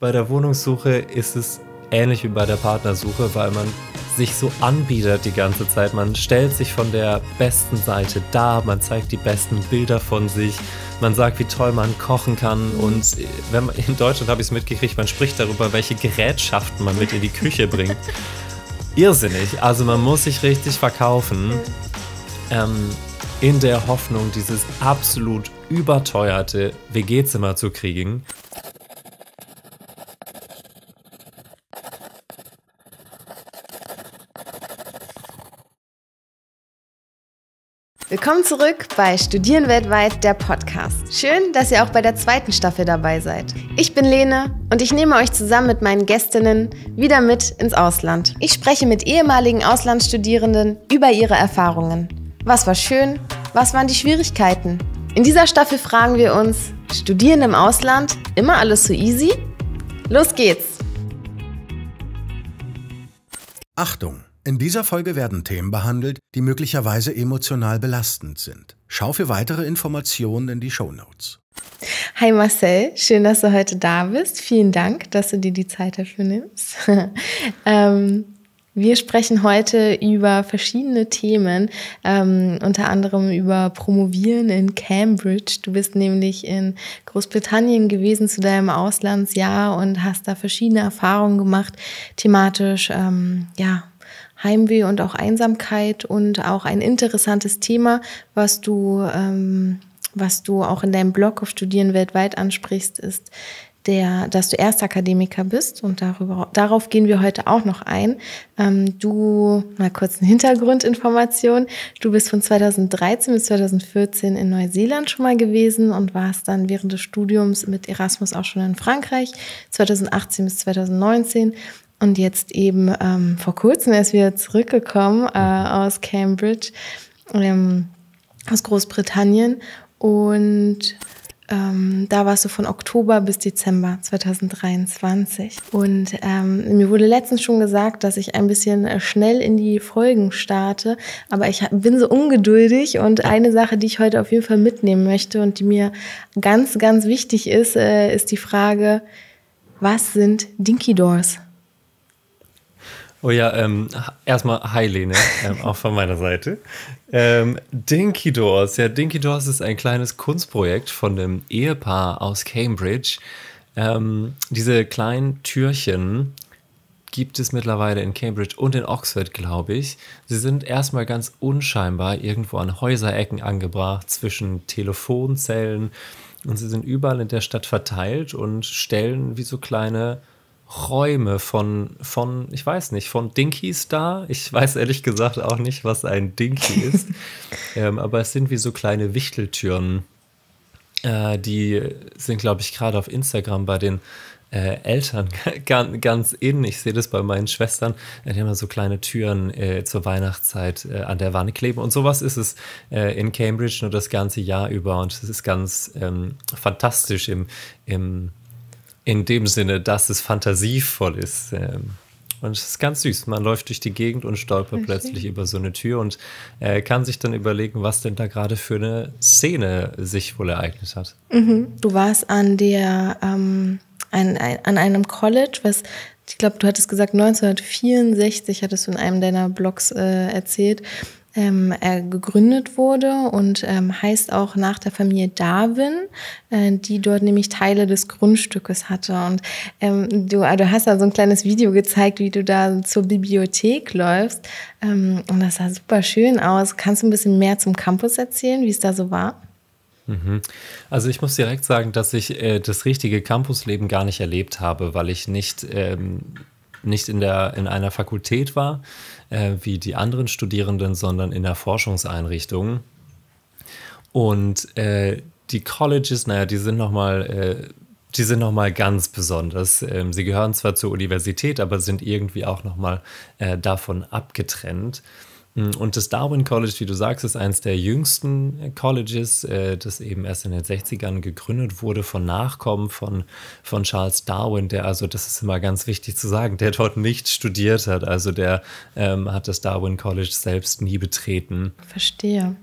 Bei der Wohnungssuche ist es ähnlich wie bei der Partnersuche, weil man sich so anbietet die ganze Zeit. Man stellt sich von der besten Seite dar, man zeigt die besten Bilder von sich, man sagt, wie toll man kochen kann. Und wenn man, in Deutschland habe ich es mitgekriegt, man spricht darüber, welche Gerätschaften man mit in die Küche bringt. Irrsinnig. Also man muss sich richtig verkaufen. Ähm, in der Hoffnung, dieses absolut überteuerte WG-Zimmer zu kriegen. Willkommen zurück bei Studieren weltweit, der Podcast. Schön, dass ihr auch bei der zweiten Staffel dabei seid. Ich bin Lene und ich nehme euch zusammen mit meinen Gästinnen wieder mit ins Ausland. Ich spreche mit ehemaligen Auslandsstudierenden über ihre Erfahrungen. Was war schön? Was waren die Schwierigkeiten? In dieser Staffel fragen wir uns, studieren im Ausland immer alles so easy? Los geht's! Achtung! In dieser Folge werden Themen behandelt, die möglicherweise emotional belastend sind. Schau für weitere Informationen in die Show Notes. Hi Marcel, schön, dass du heute da bist. Vielen Dank, dass du dir die Zeit dafür nimmst. ähm, wir sprechen heute über verschiedene Themen, ähm, unter anderem über Promovieren in Cambridge. Du bist nämlich in Großbritannien gewesen zu deinem Auslandsjahr und hast da verschiedene Erfahrungen gemacht, thematisch, ähm, ja Heimweh und auch Einsamkeit und auch ein interessantes Thema, was du, ähm, was du auch in deinem Blog auf Studieren weltweit ansprichst, ist der, dass du Erstakademiker bist und darüber, darauf gehen wir heute auch noch ein. Ähm, du, mal kurz eine Hintergrundinformation, du bist von 2013 bis 2014 in Neuseeland schon mal gewesen und warst dann während des Studiums mit Erasmus auch schon in Frankreich, 2018 bis 2019 und jetzt eben ähm, vor kurzem erst wieder zurückgekommen äh, aus Cambridge, ähm, aus Großbritannien. Und ähm, da warst du von Oktober bis Dezember 2023. Und ähm, mir wurde letztens schon gesagt, dass ich ein bisschen äh, schnell in die Folgen starte, aber ich bin so ungeduldig und eine Sache, die ich heute auf jeden Fall mitnehmen möchte und die mir ganz, ganz wichtig ist, äh, ist die Frage, was sind Dinky Doors? Oh ja, ähm, erstmal Hi Lene, ähm, auch von meiner Seite. Ähm, Dinky Doors. Ja, Dinky Doors ist ein kleines Kunstprojekt von einem Ehepaar aus Cambridge. Ähm, diese kleinen Türchen gibt es mittlerweile in Cambridge und in Oxford, glaube ich. Sie sind erstmal ganz unscheinbar irgendwo an Häuserecken angebracht, zwischen Telefonzellen. Und sie sind überall in der Stadt verteilt und stellen wie so kleine Räume von, von, ich weiß nicht, von Dinkies da. Ich weiß ehrlich gesagt auch nicht, was ein Dinky ist. ähm, aber es sind wie so kleine Wichteltüren. Äh, die sind, glaube ich, gerade auf Instagram bei den äh, Eltern ganz, ganz in. Ich sehe das bei meinen Schwestern. Äh, die haben so kleine Türen äh, zur Weihnachtszeit äh, an der Wanne kleben. Und sowas ist es äh, in Cambridge nur das ganze Jahr über. Und es ist ganz ähm, fantastisch im, im in dem Sinne, dass es fantasievoll ist. Ähm. Und es ist ganz süß. Man läuft durch die Gegend und stolpert Richtig. plötzlich über so eine Tür und äh, kann sich dann überlegen, was denn da gerade für eine Szene sich wohl ereignet hat. Mhm. Du warst an der ähm, an, an einem College, was ich glaube, du hattest gesagt, 1964 hattest du in einem deiner Blogs äh, erzählt ähm, äh, gegründet wurde und ähm, heißt auch nach der Familie Darwin, äh, die dort nämlich Teile des Grundstückes hatte. Und ähm, du, also hast da so ein kleines Video gezeigt, wie du da zur Bibliothek läufst. Ähm, und das sah super schön aus. Kannst du ein bisschen mehr zum Campus erzählen, wie es da so war? Mhm. Also ich muss direkt sagen, dass ich äh, das richtige Campusleben gar nicht erlebt habe, weil ich nicht ähm, nicht in, der, in einer Fakultät war, äh, wie die anderen Studierenden, sondern in der Forschungseinrichtung. Und äh, die Colleges, naja, die sind nochmal... Äh, die sind nochmal ganz besonders. Ähm, sie gehören zwar zur Universität, aber sind irgendwie auch nochmal äh, davon abgetrennt. Mm, und das Darwin College, wie du sagst, ist eines der jüngsten Colleges, äh, das eben erst in den 60ern gegründet wurde von Nachkommen von, von Charles Darwin, der also, das ist immer ganz wichtig zu sagen, der dort nicht studiert hat. Also der ähm, hat das Darwin College selbst nie betreten. Verstehe.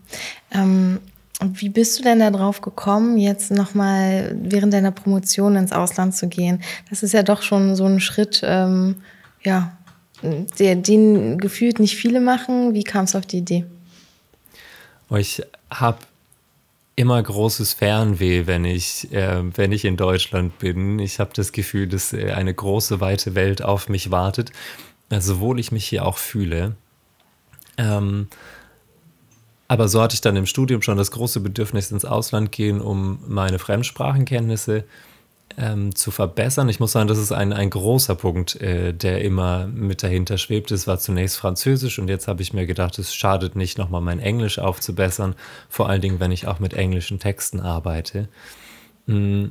Ähm, wie bist du denn darauf gekommen, jetzt nochmal während deiner Promotion ins Ausland zu gehen? Das ist ja doch schon so ein Schritt, ähm, ja, den gefühlt nicht viele machen. Wie kam es auf die Idee? Ich habe immer großes Fernweh, wenn ich, äh, wenn ich in Deutschland bin. Ich habe das Gefühl, dass äh, eine große, weite Welt auf mich wartet, sowohl also ich mich hier auch fühle. Ähm, aber so hatte ich dann im Studium schon das große Bedürfnis, ins Ausland gehen, um meine Fremdsprachenkenntnisse zu ähm, zu verbessern. Ich muss sagen, das ist ein, ein großer Punkt, äh, der immer mit dahinter schwebt. Es war zunächst Französisch und jetzt habe ich mir gedacht, es schadet nicht, nochmal mein Englisch aufzubessern, vor allen Dingen, wenn ich auch mit englischen Texten arbeite. Mm.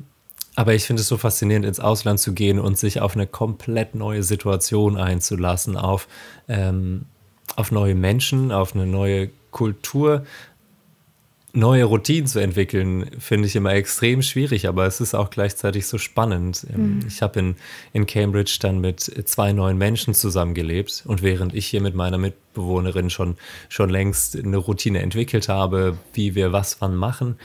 Aber ich finde es so faszinierend, ins Ausland zu gehen und sich auf eine komplett neue Situation einzulassen, auf, ähm, auf neue Menschen, auf eine neue Kultur, neue Routinen zu entwickeln, finde ich immer extrem schwierig, aber es ist auch gleichzeitig so spannend. Ähm, mhm. Ich habe in, in Cambridge dann mit zwei neuen Menschen zusammengelebt und während ich hier mit meiner Mitbewohnerin schon, schon längst eine Routine entwickelt habe, wie wir was wann machen,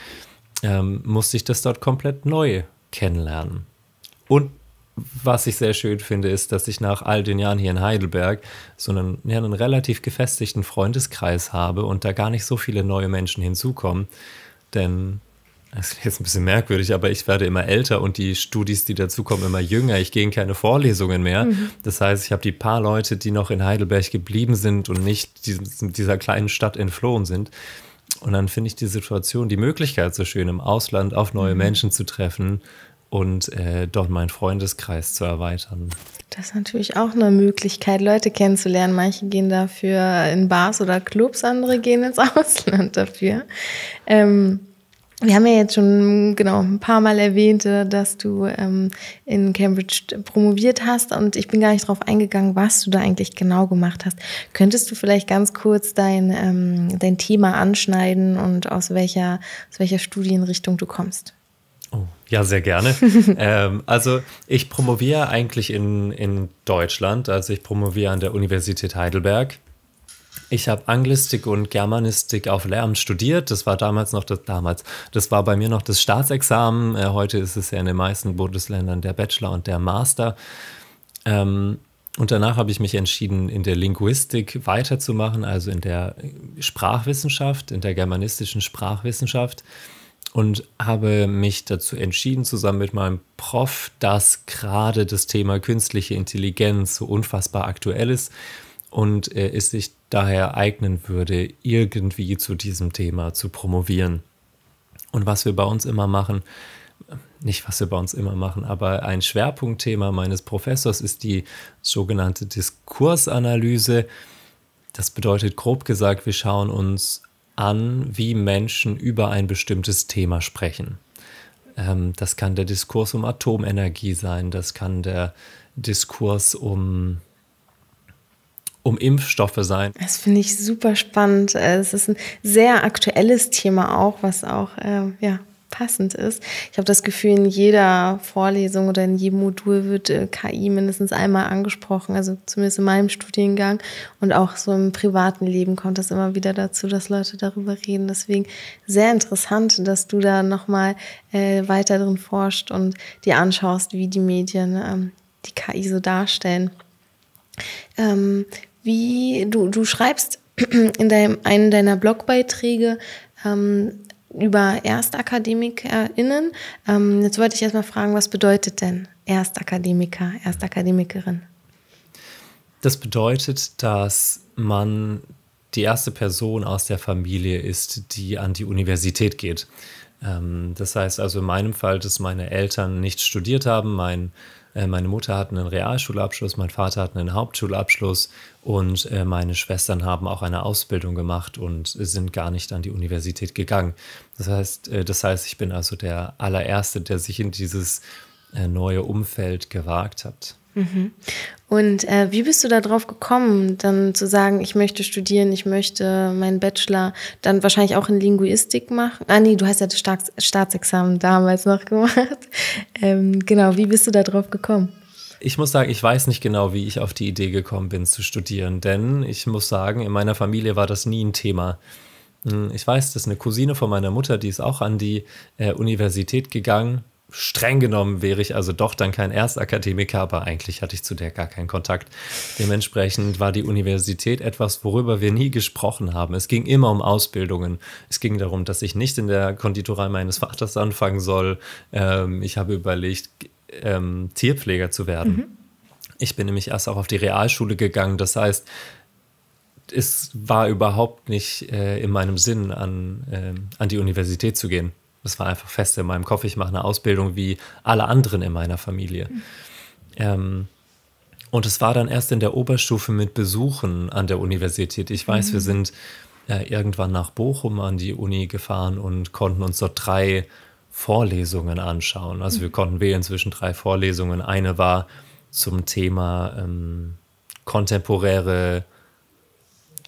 ähm, musste ich das dort komplett neu kennenlernen. Und was ich sehr schön finde, ist, dass ich nach all den Jahren hier in Heidelberg so einen, ja, einen relativ gefestigten Freundeskreis habe und da gar nicht so viele neue Menschen hinzukommen. Denn das ist jetzt ein bisschen merkwürdig, aber ich werde immer älter und die Studis, die dazukommen, immer jünger. Ich gehe in keine Vorlesungen mehr. Mhm. Das heißt, ich habe die paar Leute, die noch in Heidelberg geblieben sind und nicht dieser kleinen Stadt entflohen sind. Und dann finde ich die Situation, die Möglichkeit so schön, im Ausland auf neue mhm. Menschen zu treffen, und äh, dort meinen Freundeskreis zu erweitern. Das ist natürlich auch eine Möglichkeit, Leute kennenzulernen. Manche gehen dafür in Bars oder Clubs, andere gehen ins Ausland dafür. Ähm, wir haben ja jetzt schon genau ein paar Mal erwähnt, äh, dass du ähm, in Cambridge promoviert hast und ich bin gar nicht darauf eingegangen, was du da eigentlich genau gemacht hast. Könntest du vielleicht ganz kurz dein, ähm, dein Thema anschneiden und aus welcher, aus welcher Studienrichtung du kommst? Oh, ja, sehr gerne. ähm, also ich promoviere eigentlich in, in Deutschland, also ich promoviere an der Universität Heidelberg. Ich habe Anglistik und Germanistik auf Lehramt studiert. Das war damals noch das damals. Das war bei mir noch das Staatsexamen. Äh, heute ist es ja in den meisten Bundesländern der Bachelor und der Master. Ähm, und danach habe ich mich entschieden, in der Linguistik weiterzumachen, also in der Sprachwissenschaft, in der germanistischen Sprachwissenschaft und habe mich dazu entschieden, zusammen mit meinem Prof, dass gerade das Thema künstliche Intelligenz so unfassbar aktuell ist und äh, es sich daher eignen würde, irgendwie zu diesem Thema zu promovieren. Und was wir bei uns immer machen, nicht was wir bei uns immer machen, aber ein Schwerpunktthema meines Professors ist die sogenannte Diskursanalyse. Das bedeutet grob gesagt, wir schauen uns an, wie Menschen über ein bestimmtes Thema sprechen. Ähm, das kann der Diskurs um Atomenergie sein, das kann der Diskurs um um Impfstoffe sein. Das finde ich super spannend. Äh, es ist ein sehr aktuelles Thema auch, was auch äh, ja, passend ist. Ich habe das Gefühl, in jeder Vorlesung oder in jedem Modul wird äh, KI mindestens einmal angesprochen, also zumindest in meinem Studiengang und auch so im privaten Leben kommt das immer wieder dazu, dass Leute darüber reden. Deswegen sehr interessant, dass du da nochmal äh, weiter drin forscht und dir anschaust, wie die Medien ähm, die KI so darstellen. Ähm, wie du, du schreibst in deinem, einen deiner Blogbeiträge, ähm, über ErstakademikerInnen. Ähm, jetzt wollte ich erstmal fragen, was bedeutet denn Erstakademiker, Erstakademikerin? Das bedeutet, dass man die erste Person aus der Familie ist, die an die Universität geht. Ähm, das heißt also in meinem Fall, dass meine Eltern nicht studiert haben. Mein äh, meine Mutter hat einen Realschulabschluss, mein Vater hat einen Hauptschulabschluss und äh, meine Schwestern haben auch eine Ausbildung gemacht und sind gar nicht an die Universität gegangen. Das heißt, äh, das heißt, ich bin also der allererste, der sich in dieses neue Umfeld gewagt hat. Und äh, wie bist du da drauf gekommen, dann zu sagen, ich möchte studieren, ich möchte meinen Bachelor dann wahrscheinlich auch in Linguistik machen? Ah nee, du hast ja das Staats Staatsexamen damals noch gemacht. Ähm, genau, wie bist du da drauf gekommen? Ich muss sagen, ich weiß nicht genau, wie ich auf die Idee gekommen bin zu studieren, denn ich muss sagen, in meiner Familie war das nie ein Thema. Hm, ich weiß, dass eine Cousine von meiner Mutter, die ist auch an die äh, Universität gegangen streng genommen wäre ich also doch dann kein Erstakademiker, aber eigentlich hatte ich zu der gar keinen Kontakt. Dementsprechend war die Universität etwas, worüber wir nie gesprochen haben. Es ging immer um Ausbildungen. Es ging darum, dass ich nicht in der Konditorei meines Vaters anfangen soll. Ähm, ich habe überlegt, ähm, Tierpfleger zu werden. Mhm. Ich bin nämlich erst auch auf die Realschule gegangen. Das heißt, es war überhaupt nicht äh, in meinem Sinn, an, äh, an die Universität zu gehen. Das war einfach fest in meinem Kopf. Ich mache eine Ausbildung wie alle anderen in meiner Familie. Mhm. Ähm, und es war dann erst in der Oberstufe mit Besuchen an der Universität. Ich weiß, mhm. wir sind äh, irgendwann nach Bochum an die Uni gefahren und konnten uns dort drei Vorlesungen anschauen. Also mhm. wir konnten wählen zwischen drei Vorlesungen. Eine war zum Thema ähm, kontemporäre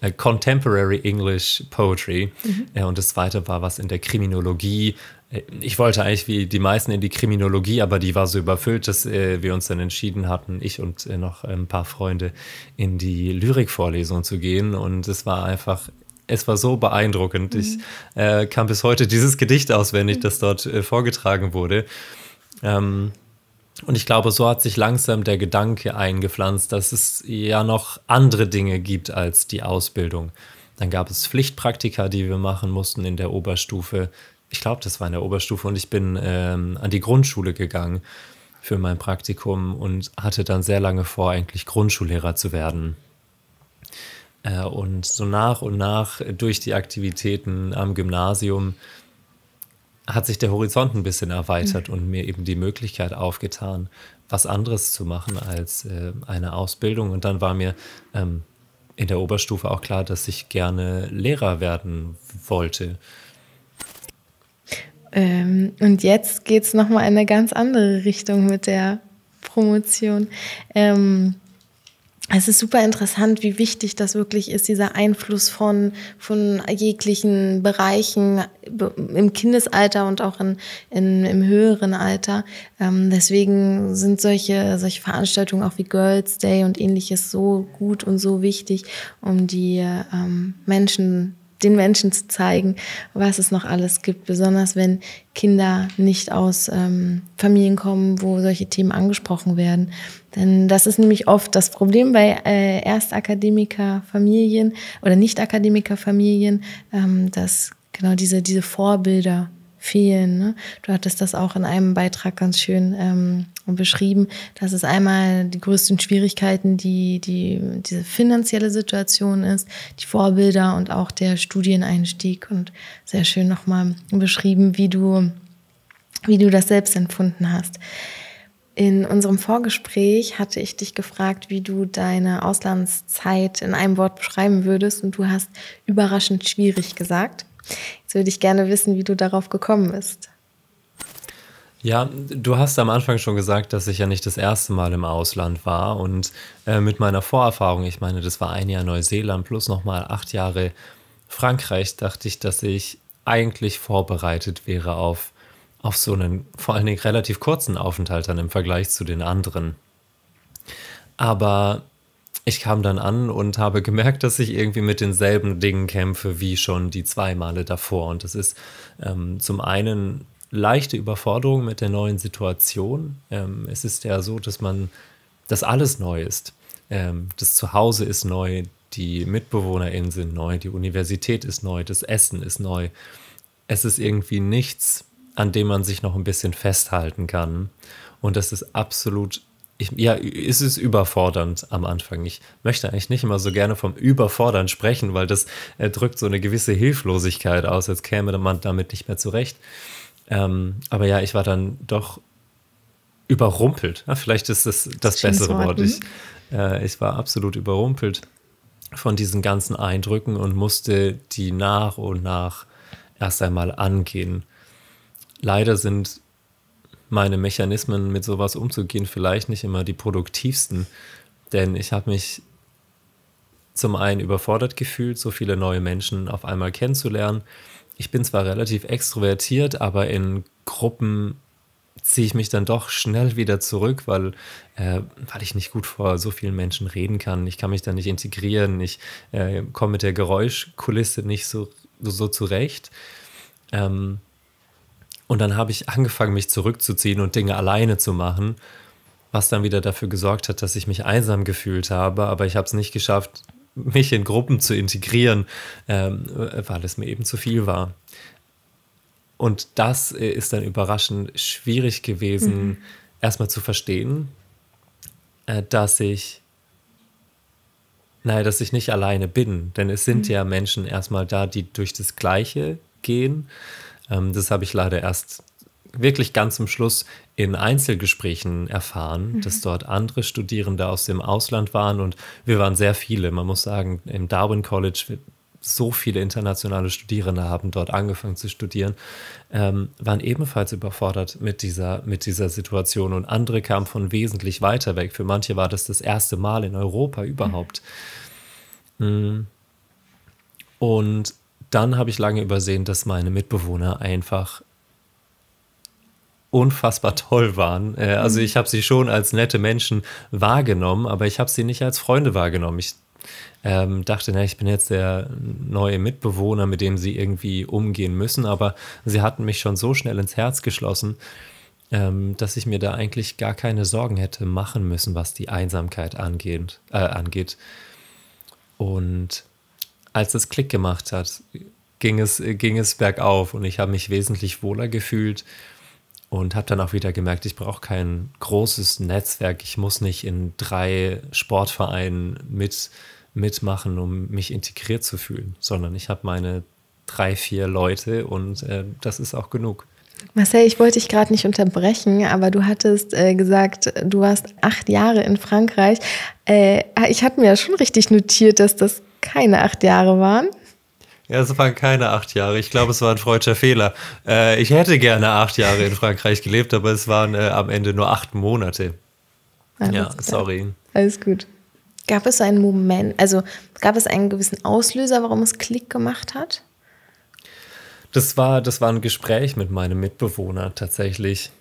äh, contemporary English Poetry. Mhm. Äh, und das zweite war was in der Kriminologie. Äh, ich wollte eigentlich wie die meisten in die Kriminologie, aber die war so überfüllt, dass wir uns dann entschieden hatten, ich und noch ein paar Freunde, in die Lyrikvorlesung zu gehen. Und es war einfach es war so beeindruckend. Mhm. Ich äh, kann bis heute dieses Gedicht auswendig, mhm. das dort äh, vorgetragen wurde. Ähm, und ich glaube, so hat sich langsam der Gedanke eingepflanzt, dass es ja noch andere Dinge gibt als die Ausbildung. Dann gab es Pflichtpraktika, die wir machen mussten in der Oberstufe. Ich glaube, das war in der Oberstufe und ich bin ähm, an die Grundschule gegangen für mein Praktikum und hatte dann sehr lange vor, eigentlich Grundschullehrer zu werden. Äh, und so nach und nach durch die Aktivitäten am Gymnasium hat sich der Horizont ein bisschen erweitert mhm. und mir eben die Möglichkeit aufgetan, was anderes zu machen als äh, eine Ausbildung. Und dann war mir ähm, in der Oberstufe auch klar, dass ich gerne Lehrer werden wollte. Ähm, und jetzt geht es nochmal in eine ganz andere Richtung mit der Promotion. Ähm, es ist super interessant, wie wichtig das wirklich ist, dieser Einfluss von, von jeglichen Bereichen im Kindesalter und auch in, in, im höheren Alter. Ähm, deswegen sind solche, solche Veranstaltungen auch wie Girls Day und ähnliches so gut und so wichtig, um die ähm, Menschen den Menschen zu zeigen, was es noch alles gibt, besonders wenn Kinder nicht aus ähm, Familien kommen, wo solche Themen angesprochen werden. Denn das ist nämlich oft das Problem bei äh, Erstakademikerfamilien oder Nichtakademikerfamilien, ähm, dass genau diese, diese Vorbilder fehlen. Ne? Du hattest das auch in einem Beitrag ganz schön ähm, beschrieben, dass es einmal die größten Schwierigkeiten, die, die diese finanzielle Situation ist, die Vorbilder und auch der Studieneinstieg und sehr schön nochmal beschrieben, wie du, wie du das selbst empfunden hast. In unserem Vorgespräch hatte ich dich gefragt, wie du deine Auslandszeit in einem Wort beschreiben würdest und du hast überraschend schwierig gesagt. Jetzt würde ich gerne wissen, wie du darauf gekommen bist. Ja, du hast am Anfang schon gesagt, dass ich ja nicht das erste Mal im Ausland war und äh, mit meiner Vorerfahrung, ich meine, das war ein Jahr Neuseeland plus nochmal acht Jahre Frankreich, dachte ich, dass ich eigentlich vorbereitet wäre auf, auf so einen vor allen Dingen relativ kurzen Aufenthalt dann im Vergleich zu den anderen. Aber ich kam dann an und habe gemerkt, dass ich irgendwie mit denselben Dingen kämpfe wie schon die zwei Male davor. Und das ist ähm, zum einen leichte Überforderung mit der neuen Situation. Ähm, es ist ja so, dass man, dass alles neu ist. Ähm, das Zuhause ist neu, die MitbewohnerInnen sind neu, die Universität ist neu, das Essen ist neu. Es ist irgendwie nichts, an dem man sich noch ein bisschen festhalten kann. Und das ist absolut, ich, ja, ist es überfordernd am Anfang. Ich möchte eigentlich nicht immer so gerne vom Überfordern sprechen, weil das äh, drückt so eine gewisse Hilflosigkeit aus, als käme man damit nicht mehr zurecht. Ähm, aber ja, ich war dann doch überrumpelt. Ja, vielleicht ist das das Schönes bessere Wort. Ich, äh, ich war absolut überrumpelt von diesen ganzen Eindrücken und musste die nach und nach erst einmal angehen. Leider sind meine Mechanismen, mit sowas umzugehen, vielleicht nicht immer die produktivsten, denn ich habe mich zum einen überfordert gefühlt, so viele neue Menschen auf einmal kennenzulernen ich bin zwar relativ extrovertiert, aber in Gruppen ziehe ich mich dann doch schnell wieder zurück, weil, äh, weil ich nicht gut vor so vielen Menschen reden kann. Ich kann mich da nicht integrieren. Ich äh, komme mit der Geräuschkulisse nicht so, so zurecht. Ähm, und dann habe ich angefangen, mich zurückzuziehen und Dinge alleine zu machen, was dann wieder dafür gesorgt hat, dass ich mich einsam gefühlt habe. Aber ich habe es nicht geschafft, mich in Gruppen zu integrieren, ähm, weil es mir eben zu viel war. Und das äh, ist dann überraschend schwierig gewesen, mhm. erstmal zu verstehen, äh, dass ich naja, dass ich nicht alleine bin. Denn es sind mhm. ja Menschen erstmal da, die durch das Gleiche gehen. Ähm, das habe ich leider erst wirklich ganz zum Schluss in Einzelgesprächen erfahren, mhm. dass dort andere Studierende aus dem Ausland waren und wir waren sehr viele. Man muss sagen, im Darwin College so viele internationale Studierende haben dort angefangen zu studieren, ähm, waren ebenfalls überfordert mit dieser, mit dieser Situation und andere kamen von wesentlich weiter weg. Für manche war das das erste Mal in Europa mhm. überhaupt. Mhm. Und dann habe ich lange übersehen, dass meine Mitbewohner einfach unfassbar toll waren. Äh, also mhm. ich habe sie schon als nette Menschen wahrgenommen, aber ich habe sie nicht als Freunde wahrgenommen. Ich ähm, dachte, na, ich bin jetzt der neue Mitbewohner, mit dem sie irgendwie umgehen müssen, aber sie hatten mich schon so schnell ins Herz geschlossen, ähm, dass ich mir da eigentlich gar keine Sorgen hätte machen müssen, was die Einsamkeit angeht. Äh, angeht. Und als es Klick gemacht hat, ging es, ging es bergauf und ich habe mich wesentlich wohler gefühlt und habe dann auch wieder gemerkt, ich brauche kein großes Netzwerk. Ich muss nicht in drei Sportvereinen mit, mitmachen, um mich integriert zu fühlen, sondern ich habe meine drei, vier Leute und äh, das ist auch genug. Marcel, ich wollte dich gerade nicht unterbrechen, aber du hattest äh, gesagt, du warst acht Jahre in Frankreich. Äh, ah, ich hatte mir ja schon richtig notiert, dass das keine acht Jahre waren. Ja, es waren keine acht Jahre. Ich glaube, es war ein freudscher Fehler. Äh, ich hätte gerne acht Jahre in Frankreich gelebt, aber es waren äh, am Ende nur acht Monate. Alles ja, klar. sorry. Alles gut. Gab es einen Moment, also gab es einen gewissen Auslöser, warum es Klick gemacht hat? Das war, das war ein Gespräch mit meinem Mitbewohner tatsächlich.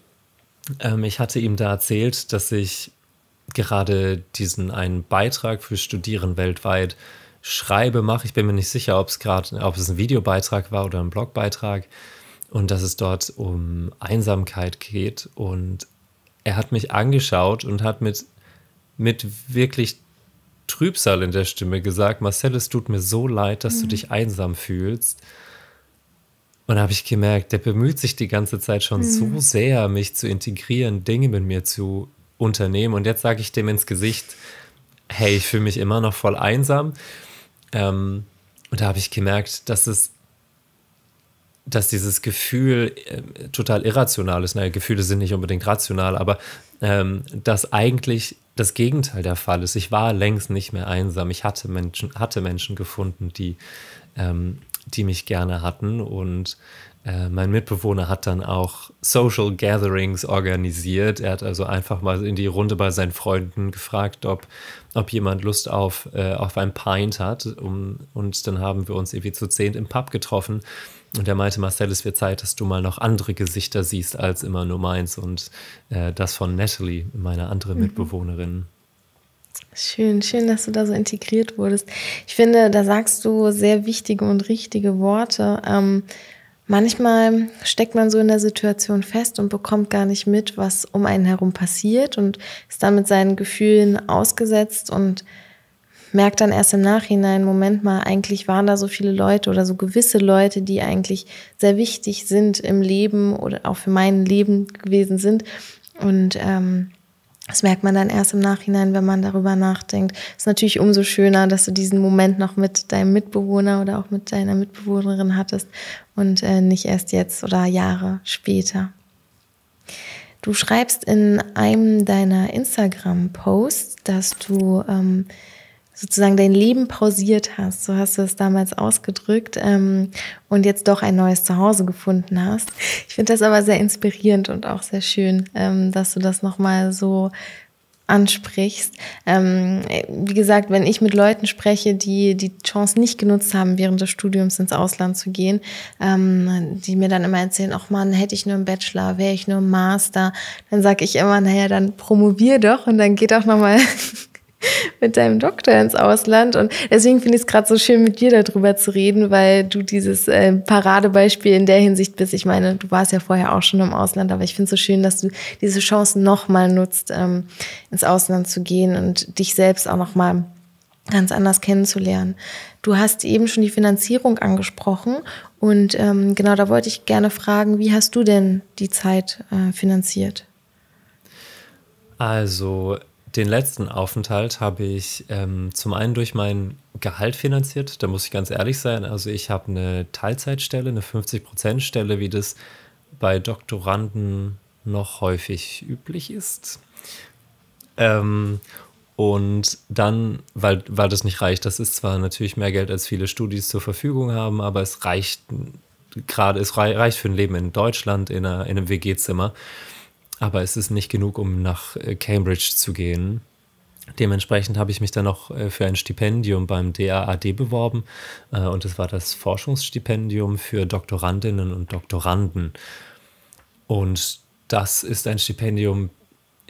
Ähm, ich hatte ihm da erzählt, dass ich gerade diesen einen Beitrag für Studieren weltweit schreibe, mache. Ich bin mir nicht sicher, ob es gerade, ob es ein Videobeitrag war oder ein Blogbeitrag und dass es dort um Einsamkeit geht. Und er hat mich angeschaut und hat mit, mit wirklich Trübsal in der Stimme gesagt, Marcel, es tut mir so leid, dass mhm. du dich einsam fühlst. Und habe ich gemerkt, der bemüht sich die ganze Zeit schon mhm. so sehr, mich zu integrieren, Dinge mit mir zu unternehmen. Und jetzt sage ich dem ins Gesicht, hey, ich fühle mich immer noch voll einsam. Ähm, und da habe ich gemerkt, dass es, dass dieses Gefühl äh, total irrational ist. Naja, Gefühle sind nicht unbedingt rational, aber ähm, dass eigentlich das Gegenteil der Fall ist. Ich war längst nicht mehr einsam. Ich hatte Menschen, hatte Menschen gefunden, die, ähm, die mich gerne hatten und äh, mein Mitbewohner hat dann auch Social Gatherings organisiert. Er hat also einfach mal in die Runde bei seinen Freunden gefragt, ob, ob jemand Lust auf, äh, auf ein Pint hat. Um, und dann haben wir uns irgendwie zu zehnt im Pub getroffen. Und er meinte, Marcel, es wird Zeit, dass du mal noch andere Gesichter siehst als immer nur meins und äh, das von Natalie, meiner anderen mhm. Mitbewohnerin. Schön, schön, dass du da so integriert wurdest. Ich finde, da sagst du sehr wichtige und richtige Worte. Ähm, manchmal steckt man so in der Situation fest und bekommt gar nicht mit, was um einen herum passiert und ist damit seinen Gefühlen ausgesetzt und merkt dann erst im Nachhinein, Moment mal, eigentlich waren da so viele Leute oder so gewisse Leute, die eigentlich sehr wichtig sind im Leben oder auch für mein Leben gewesen sind. Und ähm, das merkt man dann erst im Nachhinein, wenn man darüber nachdenkt. Ist natürlich umso schöner, dass du diesen Moment noch mit deinem Mitbewohner oder auch mit deiner Mitbewohnerin hattest und äh, nicht erst jetzt oder Jahre später. Du schreibst in einem deiner Instagram-Posts, dass du ähm, sozusagen dein Leben pausiert hast, so hast du es damals ausgedrückt, ähm, und jetzt doch ein neues Zuhause gefunden hast. Ich finde das aber sehr inspirierend und auch sehr schön, ähm, dass du das nochmal so ansprichst. Ähm, wie gesagt, wenn ich mit Leuten spreche, die die Chance nicht genutzt haben, während des Studiums ins Ausland zu gehen, ähm, die mir dann immer erzählen, ach man, hätte ich nur einen Bachelor, wäre ich nur ein Master, dann sage ich immer, naja, dann promovier doch und dann geht auch nochmal mit deinem Doktor ins Ausland. Und deswegen finde ich es gerade so schön, mit dir darüber zu reden, weil du dieses äh, Paradebeispiel in der Hinsicht bist. Ich meine, du warst ja vorher auch schon im Ausland, aber ich finde es so schön, dass du diese Chance nochmal nutzt, ähm, ins Ausland zu gehen und dich selbst auch nochmal ganz anders kennenzulernen. Du hast eben schon die Finanzierung angesprochen und ähm, genau da wollte ich gerne fragen, wie hast du denn die Zeit äh, finanziert? Also den letzten Aufenthalt habe ich ähm, zum einen durch mein Gehalt finanziert, da muss ich ganz ehrlich sein. Also ich habe eine Teilzeitstelle, eine 50%-Stelle, wie das bei Doktoranden noch häufig üblich ist. Ähm, und dann, weil, weil das nicht reicht, das ist zwar natürlich mehr Geld, als viele Studis zur Verfügung haben, aber es reicht gerade, es reicht für ein Leben in Deutschland in, einer, in einem WG-Zimmer aber es ist nicht genug, um nach äh, Cambridge zu gehen. Dementsprechend habe ich mich dann noch äh, für ein Stipendium beim DAAD beworben äh, und es war das Forschungsstipendium für Doktorandinnen und Doktoranden. Und das ist ein Stipendium,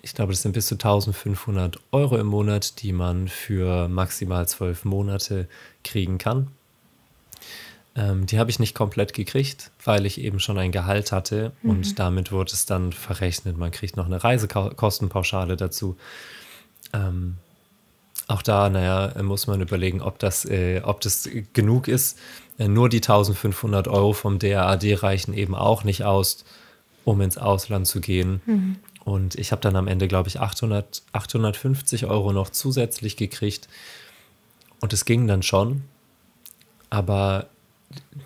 ich glaube, das sind bis zu 1500 Euro im Monat, die man für maximal zwölf Monate kriegen kann. Ähm, die habe ich nicht komplett gekriegt, weil ich eben schon ein Gehalt hatte mhm. und damit wurde es dann verrechnet. Man kriegt noch eine Reisekostenpauschale dazu. Ähm, auch da, naja, muss man überlegen, ob das, äh, ob das genug ist. Äh, nur die 1500 Euro vom DAAD reichen eben auch nicht aus, um ins Ausland zu gehen. Mhm. Und ich habe dann am Ende, glaube ich, 800, 850 Euro noch zusätzlich gekriegt. Und es ging dann schon. Aber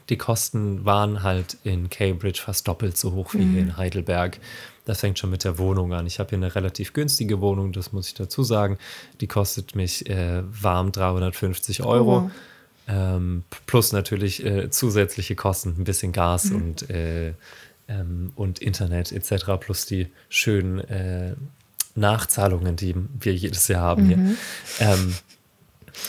die Kosten waren halt in Cambridge fast doppelt so hoch wie mhm. in Heidelberg. Das fängt schon mit der Wohnung an. Ich habe hier eine relativ günstige Wohnung, das muss ich dazu sagen. Die kostet mich äh, warm 350 Euro. Oh. Ähm, plus natürlich äh, zusätzliche Kosten, ein bisschen Gas mhm. und, äh, ähm, und Internet etc. Plus die schönen äh, Nachzahlungen, die wir jedes Jahr haben mhm. hier. Ähm,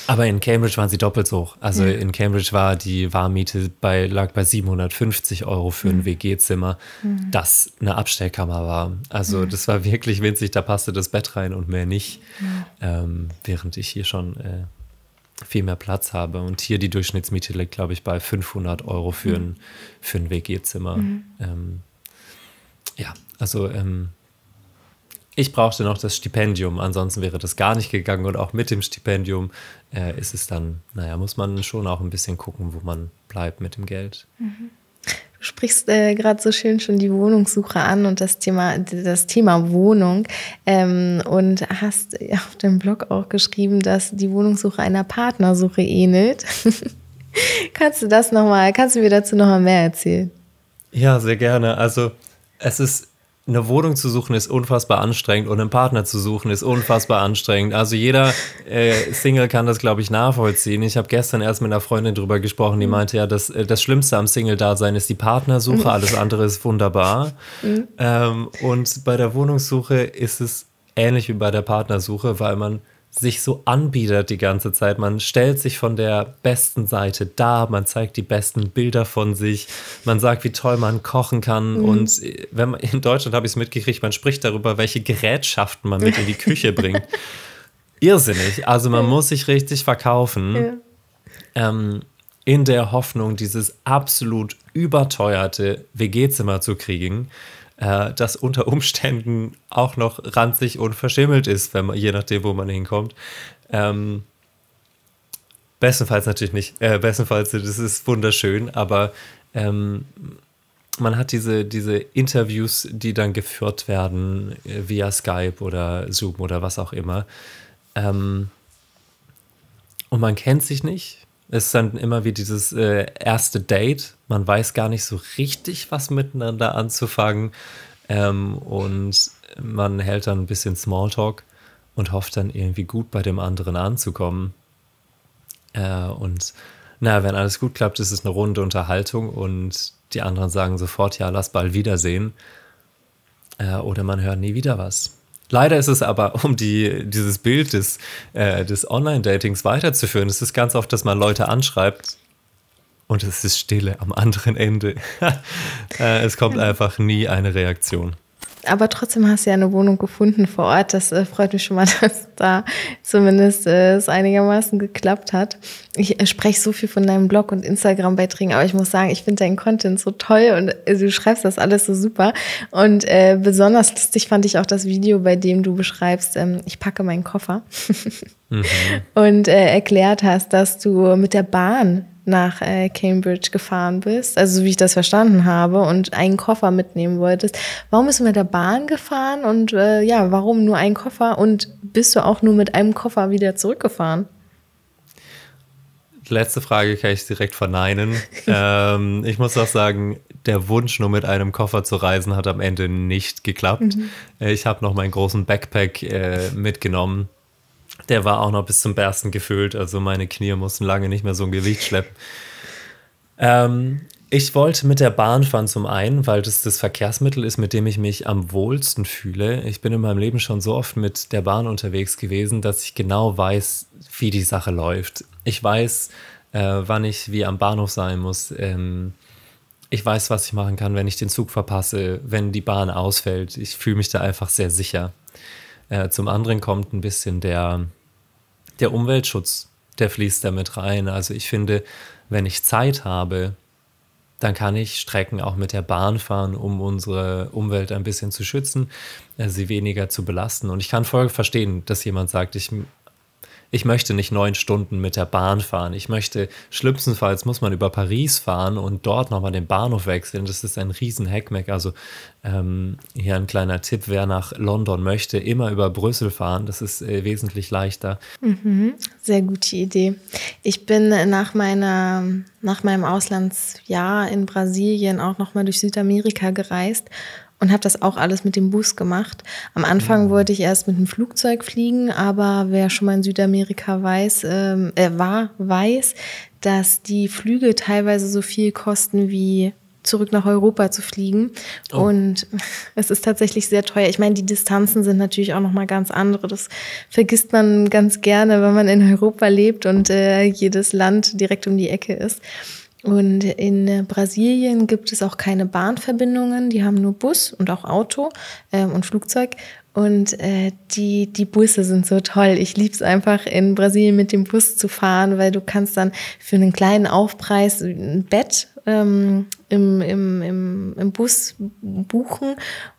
aber in Cambridge waren sie doppelt so hoch. Also mhm. in Cambridge war die Warmmiete bei, lag bei 750 Euro für ein mhm. WG-Zimmer, mhm. das eine Abstellkammer war. Also das war wirklich winzig, da passte das Bett rein und mehr nicht. Ähm, während ich hier schon äh, viel mehr Platz habe. Und hier die Durchschnittsmiete liegt, glaube ich, bei 500 Euro für hm. ein, ein WG-Zimmer. Hm. Ähm, ja, also ähm, ich brauchte noch das Stipendium, ansonsten wäre das gar nicht gegangen und auch mit dem Stipendium äh, ist es dann, naja, muss man schon auch ein bisschen gucken, wo man bleibt mit dem Geld. Mhm. Du sprichst äh, gerade so schön schon die Wohnungssuche an und das Thema, das Thema Wohnung ähm, und hast auf dem Blog auch geschrieben, dass die Wohnungssuche einer Partnersuche ähnelt. kannst du das nochmal, kannst du mir dazu nochmal mehr erzählen? Ja, sehr gerne. Also es ist eine Wohnung zu suchen ist unfassbar anstrengend und einen Partner zu suchen ist unfassbar anstrengend. Also jeder äh, Single kann das, glaube ich, nachvollziehen. Ich habe gestern erst mit einer Freundin drüber gesprochen, die mhm. meinte ja, das, äh, das Schlimmste am Single-Dasein ist die Partnersuche, mhm. alles andere ist wunderbar. Mhm. ähm, und bei der Wohnungssuche ist es ähnlich wie bei der Partnersuche, weil man sich so anbietet die ganze Zeit. Man stellt sich von der besten Seite dar, man zeigt die besten Bilder von sich, man sagt, wie toll man kochen kann. Mhm. Und äh, wenn man, in Deutschland habe ich es mitgekriegt, man spricht darüber, welche Gerätschaften man mit in die Küche bringt. Irrsinnig. Also man ja. muss sich richtig verkaufen. Ja. Ähm, in der Hoffnung, dieses absolut überteuerte WG-Zimmer zu kriegen äh, das unter Umständen auch noch ranzig und verschimmelt ist, wenn man, je nachdem, wo man hinkommt. Ähm, bestenfalls natürlich nicht. Äh, bestenfalls, das ist wunderschön, aber ähm, man hat diese, diese Interviews, die dann geführt werden äh, via Skype oder Zoom oder was auch immer. Ähm, und man kennt sich nicht. Es ist dann immer wie dieses äh, erste Date, man weiß gar nicht so richtig, was miteinander anzufangen. Ähm, und man hält dann ein bisschen Smalltalk und hofft dann irgendwie gut bei dem anderen anzukommen. Äh, und na, wenn alles gut klappt, ist es eine runde Unterhaltung und die anderen sagen sofort, ja, lass bald wiedersehen. Äh, oder man hört nie wieder was. Leider ist es aber, um die, dieses Bild des, äh, des Online-Datings weiterzuführen, ist es ganz oft, dass man Leute anschreibt, und es ist Stille am anderen Ende. Äh, es kommt genau. einfach nie eine Reaktion. Aber trotzdem hast du ja eine Wohnung gefunden vor Ort. Das äh, freut mich schon mal, dass da zumindest äh, es einigermaßen geklappt hat. Ich äh, spreche so viel von deinem Blog und Instagram-Beiträgen, aber ich muss sagen, ich finde deinen Content so toll und äh, du schreibst das alles so super. Und äh, besonders lustig fand ich auch das Video, bei dem du beschreibst, ähm, ich packe meinen Koffer. mhm. Und erklärt hast, dass du mit der Bahn nach äh, Cambridge gefahren bist, also wie ich das verstanden habe, und einen Koffer mitnehmen wolltest. Warum bist du mit der Bahn gefahren und äh, ja, warum nur einen Koffer und bist du auch nur mit einem Koffer wieder zurückgefahren? Letzte Frage kann ich direkt verneinen. ähm, ich muss auch sagen, der Wunsch, nur mit einem Koffer zu reisen, hat am Ende nicht geklappt. Mhm. Äh, ich habe noch meinen großen Backpack äh, mitgenommen der war auch noch bis zum Bersten gefüllt, also meine Knie mussten lange nicht mehr so ein Gewicht schleppen. Ähm, ich wollte mit der Bahn fahren zum einen, weil das das Verkehrsmittel ist, mit dem ich mich am wohlsten fühle. Ich bin in meinem Leben schon so oft mit der Bahn unterwegs gewesen, dass ich genau weiß, wie die Sache läuft. Ich weiß, äh, wann ich wie am Bahnhof sein muss. Ähm, ich weiß, was ich machen kann, wenn ich den Zug verpasse, wenn die Bahn ausfällt. Ich fühle mich da einfach sehr sicher. Äh, zum anderen kommt ein bisschen der, der Umweltschutz, der fließt da mit rein. Also ich finde, wenn ich Zeit habe, dann kann ich Strecken auch mit der Bahn fahren, um unsere Umwelt ein bisschen zu schützen, äh, sie weniger zu belasten. Und ich kann voll verstehen, dass jemand sagt, ich ich möchte nicht neun Stunden mit der Bahn fahren. Ich möchte, schlimmstenfalls muss man über Paris fahren und dort nochmal den Bahnhof wechseln. Das ist ein riesen Hackmeck. Also ähm, hier ein kleiner Tipp, wer nach London möchte, immer über Brüssel fahren. Das ist äh, wesentlich leichter. Mhm, sehr gute Idee. Ich bin nach, meiner, nach meinem Auslandsjahr in Brasilien auch nochmal durch Südamerika gereist und habe das auch alles mit dem Bus gemacht. Am Anfang mhm. wollte ich erst mit dem Flugzeug fliegen, aber wer schon mal in Südamerika weiß, ähm, äh, war, weiß, dass die Flüge teilweise so viel kosten wie zurück nach Europa zu fliegen. Oh. Und es ist tatsächlich sehr teuer. Ich meine, die Distanzen sind natürlich auch nochmal ganz andere. Das vergisst man ganz gerne, wenn man in Europa lebt und äh, jedes Land direkt um die Ecke ist. Und in äh, Brasilien gibt es auch keine Bahnverbindungen, die haben nur Bus und auch Auto ähm, und Flugzeug. Und äh, die, die Busse sind so toll. Ich lieb's einfach, in Brasilien mit dem Bus zu fahren, weil du kannst dann für einen kleinen Aufpreis ein Bett ähm, im, im, im, im Bus buchen.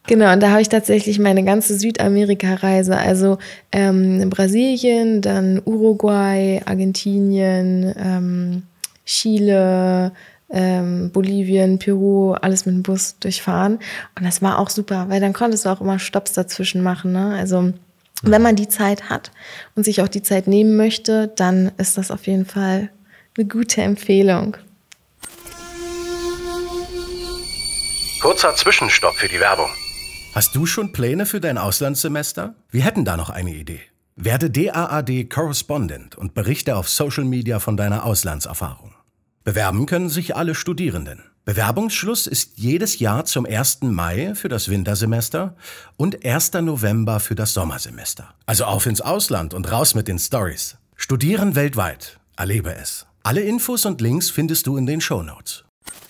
Genau, und da habe ich tatsächlich meine ganze Südamerika-Reise, also ähm, in Brasilien, dann Uruguay, Argentinien, ähm, Chile, ähm, Bolivien, Peru, alles mit dem Bus durchfahren. Und das war auch super, weil dann konntest du auch immer Stops dazwischen machen. Ne? Also wenn man die Zeit hat und sich auch die Zeit nehmen möchte, dann ist das auf jeden Fall eine gute Empfehlung. Kurzer Zwischenstopp für die Werbung. Hast du schon Pläne für dein Auslandssemester? Wir hätten da noch eine Idee. Werde DAAD Correspondent und berichte auf Social Media von deiner Auslandserfahrung. Bewerben können sich alle Studierenden. Bewerbungsschluss ist jedes Jahr zum 1. Mai für das Wintersemester und 1. November für das Sommersemester. Also auf ins Ausland und raus mit den Stories. Studieren weltweit. Erlebe es. Alle Infos und Links findest du in den Show Notes.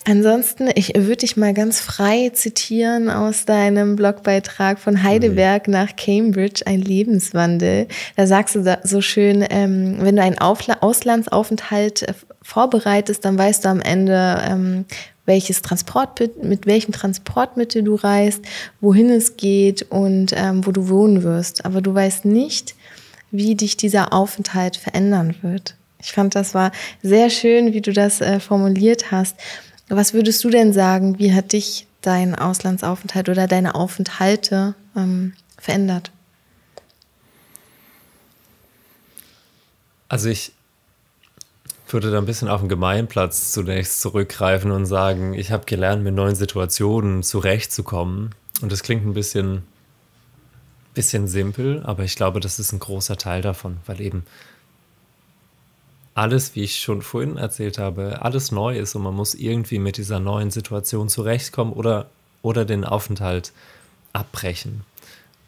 Ansonsten, ich würde dich mal ganz frei zitieren aus deinem Blogbeitrag von Heidelberg mhm. nach Cambridge, ein Lebenswandel. Da sagst du so schön, ähm, wenn du einen Auslandsaufenthalt äh, vorbereitest, dann weißt du am Ende, ähm, welches Transport, mit welchem Transportmittel du reist, wohin es geht und ähm, wo du wohnen wirst. Aber du weißt nicht, wie dich dieser Aufenthalt verändern wird. Ich fand, das war sehr schön, wie du das äh, formuliert hast. Was würdest du denn sagen, wie hat dich dein Auslandsaufenthalt oder deine Aufenthalte ähm, verändert? Also ich würde da ein bisschen auf den Gemeinplatz zunächst zurückgreifen und sagen, ich habe gelernt, mit neuen Situationen zurechtzukommen. Und das klingt ein bisschen, bisschen simpel, aber ich glaube, das ist ein großer Teil davon, weil eben alles, wie ich schon vorhin erzählt habe, alles neu ist und man muss irgendwie mit dieser neuen Situation zurechtkommen oder, oder den Aufenthalt abbrechen.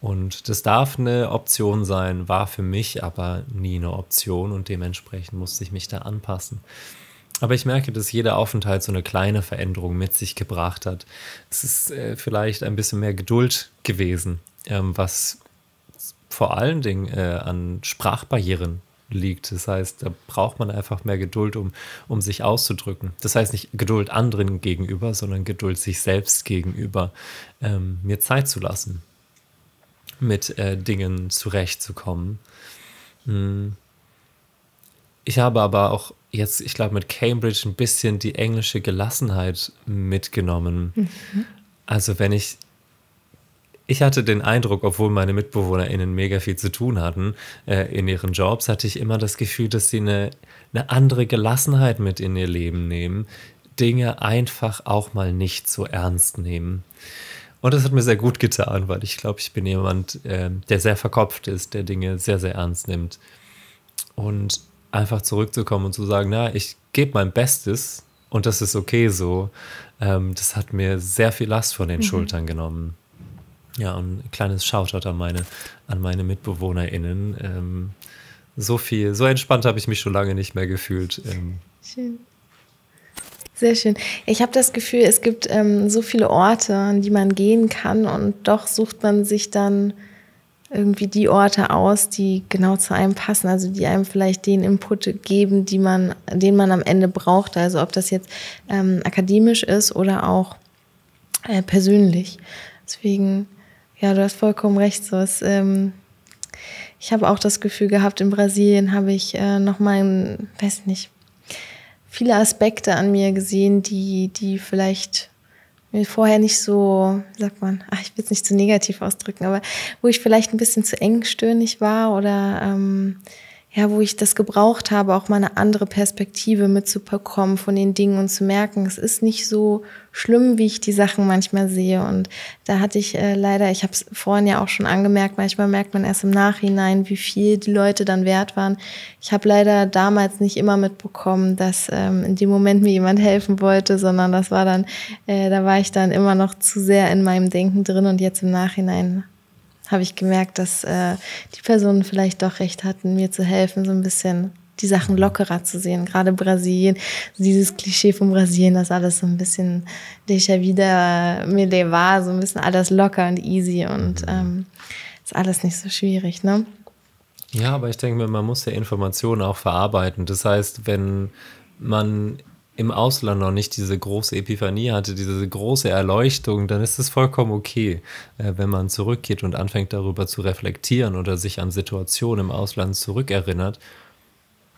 Und das darf eine Option sein, war für mich aber nie eine Option und dementsprechend musste ich mich da anpassen. Aber ich merke, dass jeder Aufenthalt so eine kleine Veränderung mit sich gebracht hat. Es ist äh, vielleicht ein bisschen mehr Geduld gewesen, ähm, was vor allen Dingen äh, an Sprachbarrieren liegt. Das heißt, da braucht man einfach mehr Geduld, um, um sich auszudrücken. Das heißt nicht Geduld anderen gegenüber, sondern Geduld sich selbst gegenüber, ähm, mir Zeit zu lassen, mit äh, Dingen zurechtzukommen. Hm. Ich habe aber auch jetzt, ich glaube, mit Cambridge ein bisschen die englische Gelassenheit mitgenommen. Mhm. Also wenn ich, ich hatte den Eindruck, obwohl meine MitbewohnerInnen mega viel zu tun hatten äh, in ihren Jobs, hatte ich immer das Gefühl, dass sie eine, eine andere Gelassenheit mit in ihr Leben nehmen, Dinge einfach auch mal nicht so ernst nehmen. Und das hat mir sehr gut getan, weil ich glaube, ich bin jemand, äh, der sehr verkopft ist, der Dinge sehr, sehr ernst nimmt. Und einfach zurückzukommen und zu sagen, na, ich gebe mein Bestes und das ist okay so, ähm, das hat mir sehr viel Last von den mhm. Schultern genommen. Ja, und ein kleines Shoutout an meine, an meine MitbewohnerInnen. Ähm, so viel, so entspannt habe ich mich schon lange nicht mehr gefühlt. Ähm, Schön. Sehr schön. Ich habe das Gefühl, es gibt ähm, so viele Orte, an die man gehen kann und doch sucht man sich dann irgendwie die Orte aus, die genau zu einem passen, also die einem vielleicht den Input geben, die man, den man am Ende braucht. Also ob das jetzt ähm, akademisch ist oder auch äh, persönlich. Deswegen, ja, du hast vollkommen recht. So ist, ähm, ich habe auch das Gefühl gehabt, in Brasilien habe ich äh, noch mal, weiß nicht, viele Aspekte an mir gesehen, die, die vielleicht mir vorher nicht so, wie sagt man, ach, ich will es nicht zu negativ ausdrücken, aber wo ich vielleicht ein bisschen zu engstirnig war oder ähm, ja, wo ich das gebraucht habe, auch mal eine andere Perspektive mitzubekommen von den Dingen und zu merken, es ist nicht so schlimm, wie ich die Sachen manchmal sehe. Und da hatte ich äh, leider, ich habe es vorhin ja auch schon angemerkt, manchmal merkt man erst im Nachhinein, wie viel die Leute dann wert waren. Ich habe leider damals nicht immer mitbekommen, dass ähm, in dem Moment mir jemand helfen wollte, sondern das war dann, äh, da war ich dann immer noch zu sehr in meinem Denken drin und jetzt im Nachhinein habe ich gemerkt, dass äh, die Personen vielleicht doch recht hatten, mir zu helfen, so ein bisschen die Sachen lockerer zu sehen. Gerade Brasilien, dieses Klischee von Brasilien, dass alles so ein bisschen déjà wieder mir war, so ein bisschen alles locker und easy und ähm, ist alles nicht so schwierig, ne? Ja, aber ich denke mir, man muss ja Informationen auch verarbeiten. Das heißt, wenn man im Ausland noch nicht diese große Epiphanie hatte, diese große Erleuchtung, dann ist es vollkommen okay, äh, wenn man zurückgeht und anfängt darüber zu reflektieren oder sich an Situationen im Ausland zurückerinnert,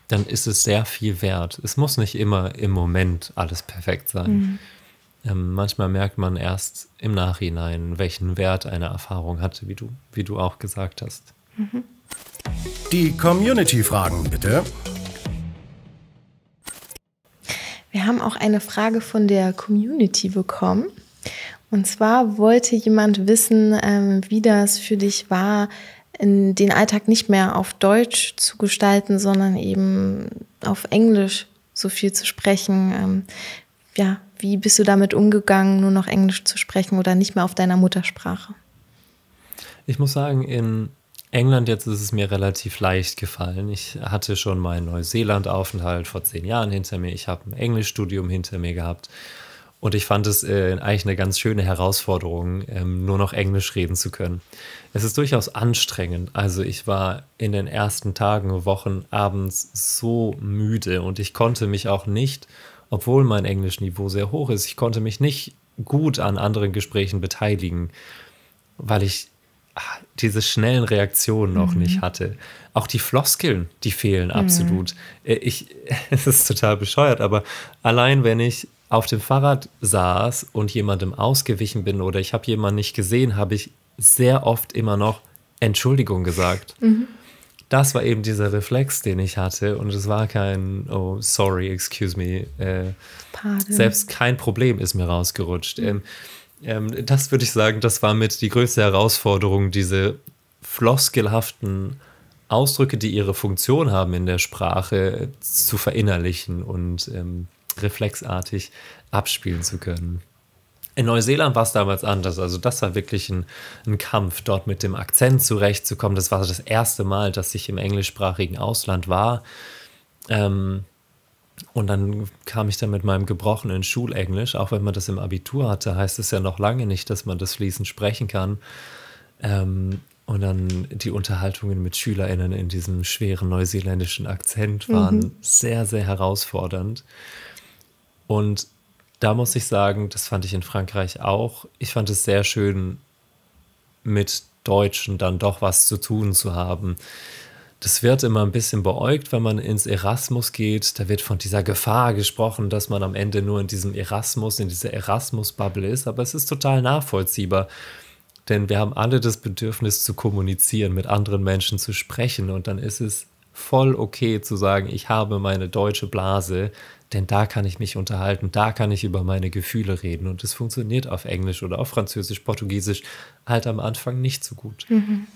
dann ist es sehr viel wert. Es muss nicht immer im Moment alles perfekt sein. Mhm. Ähm, manchmal merkt man erst im Nachhinein, welchen Wert eine Erfahrung hatte, wie du, wie du auch gesagt hast. Mhm. Die Community-Fragen bitte. Wir haben auch eine Frage von der Community bekommen. Und zwar wollte jemand wissen, ähm, wie das für dich war, den Alltag nicht mehr auf Deutsch zu gestalten, sondern eben auf Englisch so viel zu sprechen. Ähm, ja, wie bist du damit umgegangen, nur noch Englisch zu sprechen oder nicht mehr auf deiner Muttersprache? Ich muss sagen, in England jetzt ist es mir relativ leicht gefallen. Ich hatte schon meinen Neuseeland-Aufenthalt vor zehn Jahren hinter mir. Ich habe ein Englischstudium hinter mir gehabt. Und ich fand es äh, eigentlich eine ganz schöne Herausforderung, ähm, nur noch Englisch reden zu können. Es ist durchaus anstrengend. Also ich war in den ersten Tagen, Wochen, abends so müde und ich konnte mich auch nicht, obwohl mein Englischniveau sehr hoch ist, ich konnte mich nicht gut an anderen Gesprächen beteiligen, weil ich diese schnellen Reaktionen noch mhm. nicht hatte. Auch die Floskeln, die fehlen mhm. absolut. Äh, ich, es ist total bescheuert, aber allein wenn ich auf dem Fahrrad saß und jemandem ausgewichen bin oder ich habe jemanden nicht gesehen, habe ich sehr oft immer noch Entschuldigung gesagt. Mhm. Das war eben dieser Reflex, den ich hatte und es war kein, oh, sorry, excuse me. Äh, selbst kein Problem ist mir rausgerutscht. Mhm. Ähm, ähm, das würde ich sagen, das war mit die größte Herausforderung, diese floskelhaften Ausdrücke, die ihre Funktion haben in der Sprache, zu verinnerlichen und ähm, reflexartig abspielen zu können. In Neuseeland war es damals anders. Also das war wirklich ein, ein, Kampf, dort mit dem Akzent zurechtzukommen. Das war das erste Mal, dass ich im englischsprachigen Ausland war. Ähm, und dann kam ich dann mit meinem gebrochenen Schulenglisch, auch wenn man das im Abitur hatte, heißt es ja noch lange nicht, dass man das fließend sprechen kann. Ähm, und dann die Unterhaltungen mit SchülerInnen in diesem schweren neuseeländischen Akzent waren mhm. sehr, sehr herausfordernd. Und da muss ich sagen, das fand ich in Frankreich auch. Ich fand es sehr schön, mit Deutschen dann doch was zu tun zu haben. Das wird immer ein bisschen beäugt, wenn man ins Erasmus geht. Da wird von dieser Gefahr gesprochen, dass man am Ende nur in diesem Erasmus, in dieser Erasmus-Bubble ist. Aber es ist total nachvollziehbar. Denn wir haben alle das Bedürfnis zu kommunizieren, mit anderen Menschen zu sprechen. Und dann ist es voll okay zu sagen, ich habe meine deutsche Blase, denn da kann ich mich unterhalten, da kann ich über meine Gefühle reden. Und es funktioniert auf Englisch oder auf Französisch, Portugiesisch halt am Anfang nicht so gut. Mhm.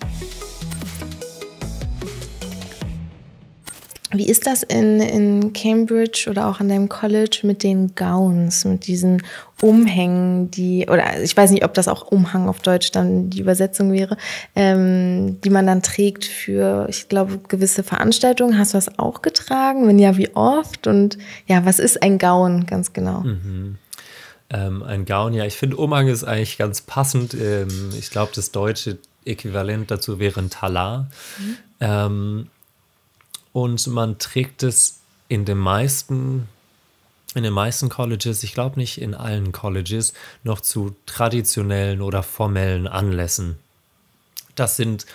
Wie ist das in, in Cambridge oder auch an deinem College mit den Gowns, mit diesen Umhängen, die, oder ich weiß nicht, ob das auch Umhang auf Deutsch dann die Übersetzung wäre, ähm, die man dann trägt für, ich glaube, gewisse Veranstaltungen. Hast du das auch getragen? Wenn ja, wie oft? Und ja, was ist ein Gown ganz genau? Mhm. Ähm, ein Gown, ja, ich finde Umhang ist eigentlich ganz passend. Ähm, ich glaube, das deutsche Äquivalent dazu wäre ein Talar. Mhm. Ähm, und man trägt es in den meisten, in den meisten Colleges, ich glaube nicht in allen Colleges, noch zu traditionellen oder formellen Anlässen. Das sind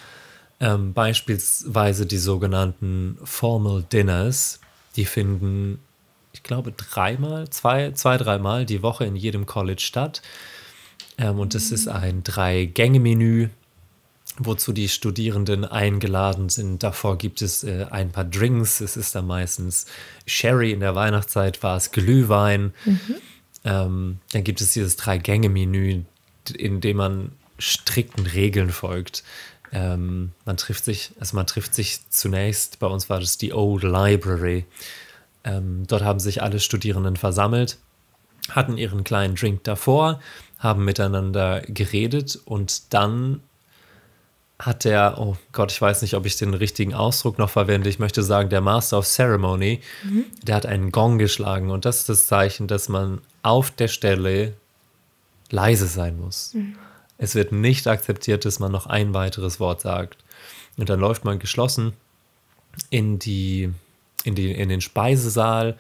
ähm, beispielsweise die sogenannten Formal Dinners. Die finden, ich glaube, dreimal, zwei, zwei dreimal die Woche in jedem College statt. Ähm, und es ist mhm. ein Drei-Gänge-Menü wozu die Studierenden eingeladen sind. Davor gibt es äh, ein paar Drinks. Es ist da meistens Sherry. In der Weihnachtszeit war es Glühwein. Mhm. Ähm, dann gibt es dieses Drei-Gänge-Menü, in dem man strikten Regeln folgt. Ähm, man trifft sich, also man trifft sich zunächst, bei uns war das die Old Library. Ähm, dort haben sich alle Studierenden versammelt, hatten ihren kleinen Drink davor, haben miteinander geredet und dann hat der, oh Gott, ich weiß nicht, ob ich den richtigen Ausdruck noch verwende. Ich möchte sagen, der Master of Ceremony, mhm. der hat einen Gong geschlagen. Und das ist das Zeichen, dass man auf der Stelle leise sein muss. Mhm. Es wird nicht akzeptiert, dass man noch ein weiteres Wort sagt. Und dann läuft man geschlossen in, die, in, die, in den Speisesaal.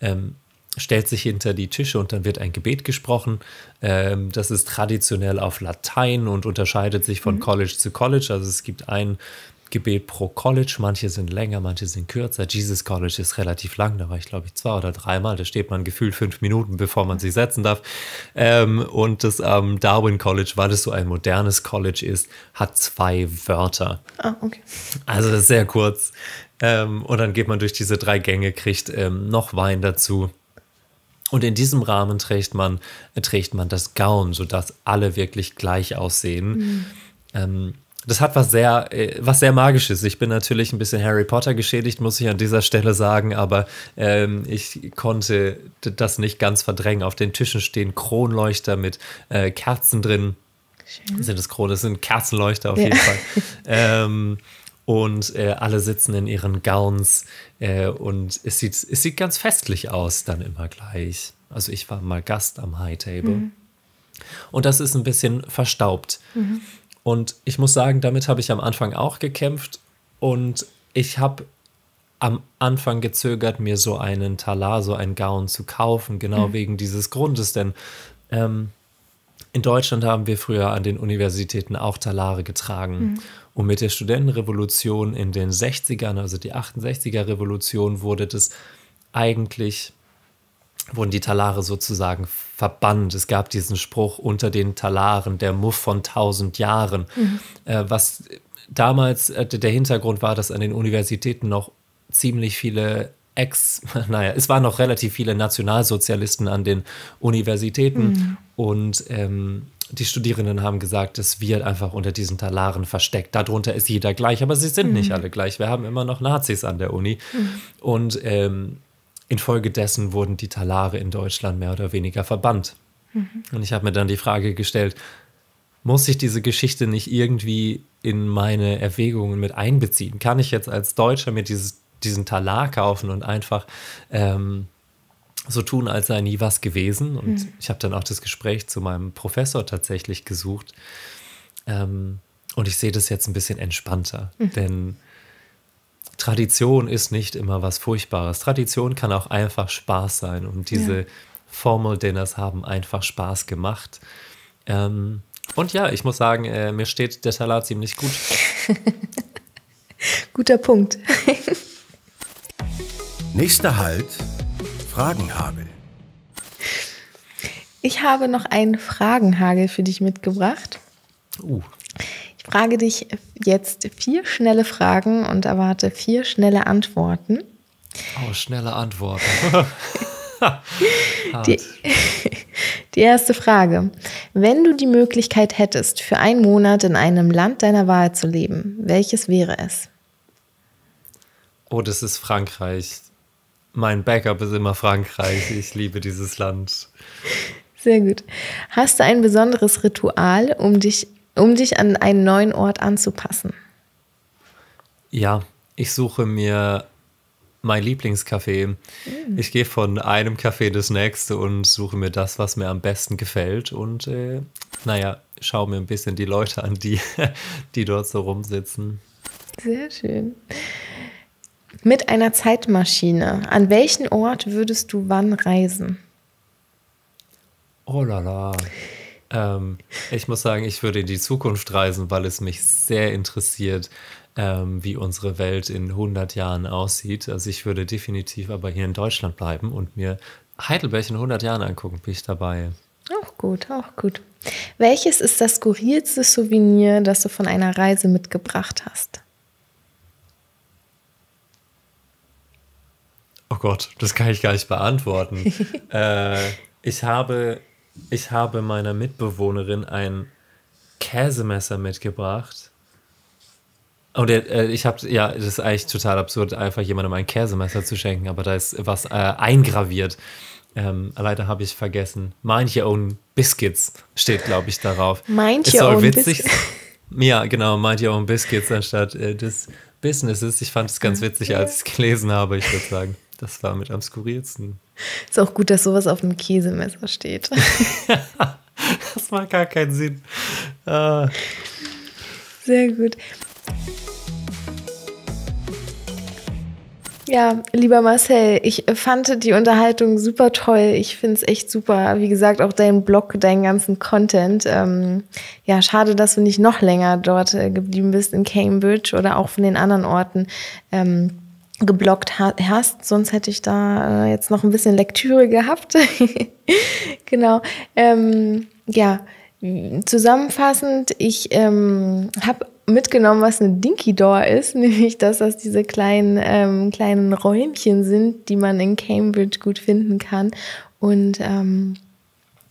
Ähm, stellt sich hinter die Tische und dann wird ein Gebet gesprochen. Ähm, das ist traditionell auf Latein und unterscheidet sich von mhm. College zu College. Also es gibt ein Gebet pro College. Manche sind länger, manche sind kürzer. Jesus College ist relativ lang, da war ich glaube ich zwei oder dreimal. Da steht man gefühlt fünf Minuten, bevor man sich setzen darf. Ähm, und das ähm, Darwin College, weil es so ein modernes College ist, hat zwei Wörter. Ah, okay. Also sehr kurz. Ähm, und dann geht man durch diese drei Gänge, kriegt ähm, noch Wein dazu und in diesem Rahmen trägt man, äh, trägt man das Gown, sodass alle wirklich gleich aussehen. Mhm. Ähm, das hat was sehr, äh, was sehr Magisches. Ich bin natürlich ein bisschen Harry Potter geschädigt, muss ich an dieser Stelle sagen, aber ähm, ich konnte das nicht ganz verdrängen. Auf den Tischen stehen Kronleuchter mit äh, Kerzen drin. Schön. Sind es Kronen? Das sind Kerzenleuchter auf ja. jeden Fall. ähm, und äh, alle sitzen in ihren Gowns. Äh, und es sieht, es sieht ganz festlich aus dann immer gleich. Also ich war mal Gast am High Table. Mhm. Und das ist ein bisschen verstaubt. Mhm. Und ich muss sagen, damit habe ich am Anfang auch gekämpft. Und ich habe am Anfang gezögert, mir so einen Talar, so einen Gown zu kaufen, genau mhm. wegen dieses Grundes. Denn ähm, in Deutschland haben wir früher an den Universitäten auch Talare getragen. Mhm. Und mit der Studentenrevolution in den 60ern, also die 68er Revolution, wurde das eigentlich, wurden die Talare sozusagen verbannt. Es gab diesen Spruch unter den Talaren, der Muff von tausend Jahren. Mhm. Äh, was damals äh, der Hintergrund war, dass an den Universitäten noch ziemlich viele Ex, naja, es waren noch relativ viele Nationalsozialisten an den Universitäten mhm. und ähm, die Studierenden haben gesagt, es wird einfach unter diesen Talaren versteckt. Darunter ist jeder gleich, aber sie sind mhm. nicht alle gleich. Wir haben immer noch Nazis an der Uni. Mhm. Und ähm, infolgedessen wurden die Talare in Deutschland mehr oder weniger verbannt. Mhm. Und ich habe mir dann die Frage gestellt, muss ich diese Geschichte nicht irgendwie in meine Erwägungen mit einbeziehen? Kann ich jetzt als Deutscher mir dieses diesen Talar kaufen und einfach ähm, so tun, als sei nie was gewesen. Und mhm. ich habe dann auch das Gespräch zu meinem Professor tatsächlich gesucht. Ähm, und ich sehe das jetzt ein bisschen entspannter, mhm. denn Tradition ist nicht immer was Furchtbares. Tradition kann auch einfach Spaß sein. Und diese ja. Formal Dinners haben einfach Spaß gemacht. Ähm, und ja, ich muss sagen, äh, mir steht der Talar ziemlich gut. Guter Punkt. Nächster Halt, Fragenhagel. Ich habe noch einen Fragenhagel für dich mitgebracht. Uh. Ich frage dich jetzt vier schnelle Fragen und erwarte vier schnelle Antworten. Oh, schnelle Antworten. die, die erste Frage. Wenn du die Möglichkeit hättest, für einen Monat in einem Land deiner Wahl zu leben, welches wäre es? Oh, das ist Frankreich. Mein Backup ist immer Frankreich. Ich liebe dieses Land. Sehr gut. Hast du ein besonderes Ritual, um dich, um dich an einen neuen Ort anzupassen? Ja, ich suche mir mein Lieblingscafé. Mhm. Ich gehe von einem Café das nächste und suche mir das, was mir am besten gefällt. Und äh, naja, schaue mir ein bisschen die Leute an, die, die dort so rumsitzen. Sehr schön mit einer Zeitmaschine, an welchen Ort würdest du wann reisen? Oh la la. Ähm, ich muss sagen, ich würde in die Zukunft reisen, weil es mich sehr interessiert, ähm, wie unsere Welt in 100 Jahren aussieht. Also ich würde definitiv aber hier in Deutschland bleiben und mir Heidelberg in 100 Jahren angucken, bin ich dabei. Auch gut, auch gut. Welches ist das skurrilste Souvenir, das du von einer Reise mitgebracht hast? Oh Gott, das kann ich gar nicht beantworten. äh, ich, habe, ich habe meiner Mitbewohnerin ein Käsemesser mitgebracht. Und äh, ich habe, ja, das ist eigentlich total absurd, einfach jemandem ein Käsemesser zu schenken, aber da ist was äh, eingraviert. Ähm, leider habe ich vergessen. Mind your own biscuits steht, glaube ich, darauf. Mind ist your own witzig. biscuits. Ja, genau, mind your own biscuits anstatt äh, des Businesses. Ich fand es ganz ah, witzig, als ich es gelesen habe, ich würde sagen. Das war mit am skurrilsten. Ist auch gut, dass sowas auf dem Käsemesser steht. das macht gar keinen Sinn. Ah. Sehr gut. Ja, lieber Marcel, ich fand die Unterhaltung super toll. Ich finde es echt super. Wie gesagt, auch dein Blog, deinen ganzen Content. Ähm, ja, schade, dass du nicht noch länger dort äh, geblieben bist in Cambridge oder auch von den anderen Orten. Ähm, geblockt hast, sonst hätte ich da äh, jetzt noch ein bisschen Lektüre gehabt. genau. Ähm, ja, zusammenfassend, ich ähm, habe mitgenommen, was eine Dinky Door ist, nämlich dass das diese kleinen, ähm, kleinen Räumchen sind, die man in Cambridge gut finden kann. Und ähm,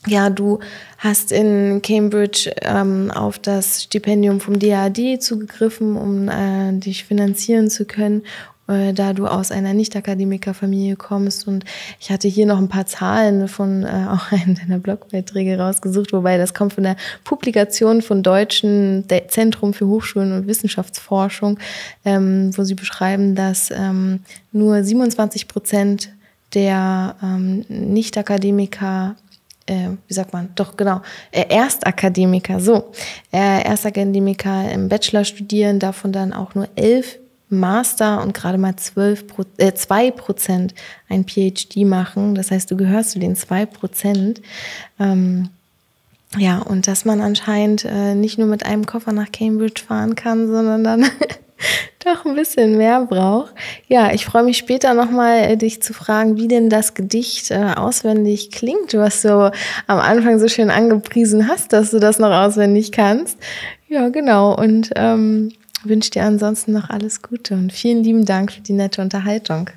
ja, du hast in Cambridge ähm, auf das Stipendium vom DAD zugegriffen, um äh, dich finanzieren zu können. Äh, da du aus einer nicht akademiker familie kommst. Und ich hatte hier noch ein paar Zahlen von äh, auch einem deiner Blogbeiträge rausgesucht, wobei das kommt von der Publikation von Deutschen De Zentrum für Hochschulen und Wissenschaftsforschung, ähm, wo sie beschreiben, dass ähm, nur 27 Prozent der ähm, Nicht-Akademiker äh, wie sagt man, doch genau, äh, Erstakademiker, so, Erstakademiker im Bachelor studieren, davon dann auch nur elf Master und gerade mal 12 äh, 2% ein PhD machen. Das heißt, du gehörst zu den 2%. Ähm, ja, und dass man anscheinend äh, nicht nur mit einem Koffer nach Cambridge fahren kann, sondern dann doch ein bisschen mehr braucht. Ja, ich freue mich später nochmal, äh, dich zu fragen, wie denn das Gedicht äh, auswendig klingt, was du am Anfang so schön angepriesen hast, dass du das noch auswendig kannst. Ja, genau. Und ähm, wünsche dir ansonsten noch alles Gute und vielen lieben Dank für die nette Unterhaltung.